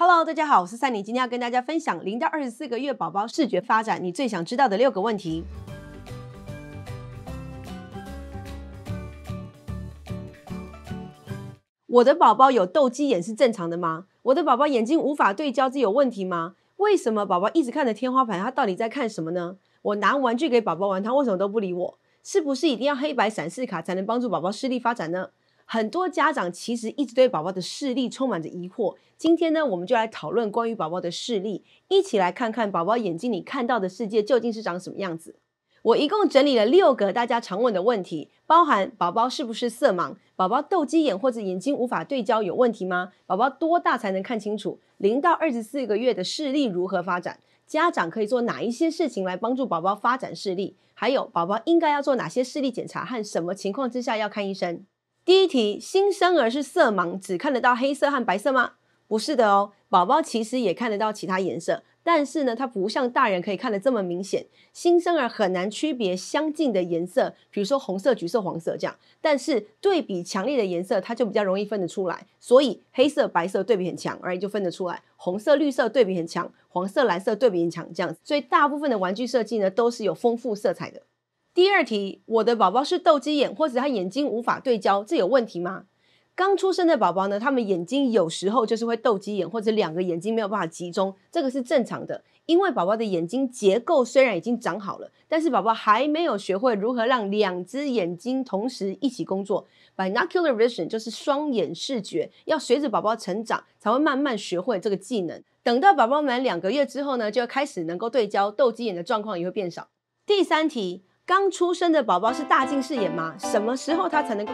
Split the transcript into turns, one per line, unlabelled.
Hello，大家好，我是赛尼，今天要跟大家分享零到二十四个月宝宝视觉发展你最想知道的六个问题。我的宝宝有斗鸡眼是正常的吗？我的宝宝眼睛无法对焦这有问题吗？为什么宝宝一直看着天花板，他到底在看什么呢？我拿玩具给宝宝玩，他为什么都不理我？是不是一定要黑白闪视卡才能帮助宝宝视力发展呢？很多家长其实一直对宝宝的视力充满着疑惑。今天呢，我们就来讨论关于宝宝的视力，一起来看看宝宝眼睛里看到的世界究竟是长什么样子。我一共整理了六个大家常问的问题，包含宝宝是不是色盲，宝宝斗鸡眼或者眼睛无法对焦有问题吗？宝宝多大才能看清楚？零到二十四个月的视力如何发展？家长可以做哪一些事情来帮助宝宝发展视力？还有宝宝应该要做哪些视力检查和什么情况之下要看医生？第一题，新生儿是色盲，只看得到黑色和白色吗？不是的哦，宝宝其实也看得到其他颜色，但是呢，它不像大人可以看得这么明显。新生儿很难区别相近的颜色，比如说红色、橘色、黄色这样。但是对比强烈的颜色，它就比较容易分得出来。所以黑色、白色对比很强而 i 就分得出来；红色、绿色对比很强，黄色、蓝色对比很强，这样所以大部分的玩具设计呢，都是有丰富色彩的。第二题，我的宝宝是斗鸡眼，或者他眼睛无法对焦，这有问题吗？刚出生的宝宝呢，他们眼睛有时候就是会斗鸡眼，或者两个眼睛没有办法集中，这个是正常的，因为宝宝的眼睛结构虽然已经长好了，但是宝宝还没有学会如何让两只眼睛同时一起工作。Binocular vision 就是双眼视觉，要随着宝宝成长才会慢慢学会这个技能。等到宝宝满两个月之后呢，就开始能够对焦，斗鸡眼的状况也会变少。第三题。刚出生的宝宝是大近视眼吗？什么时候他才能够？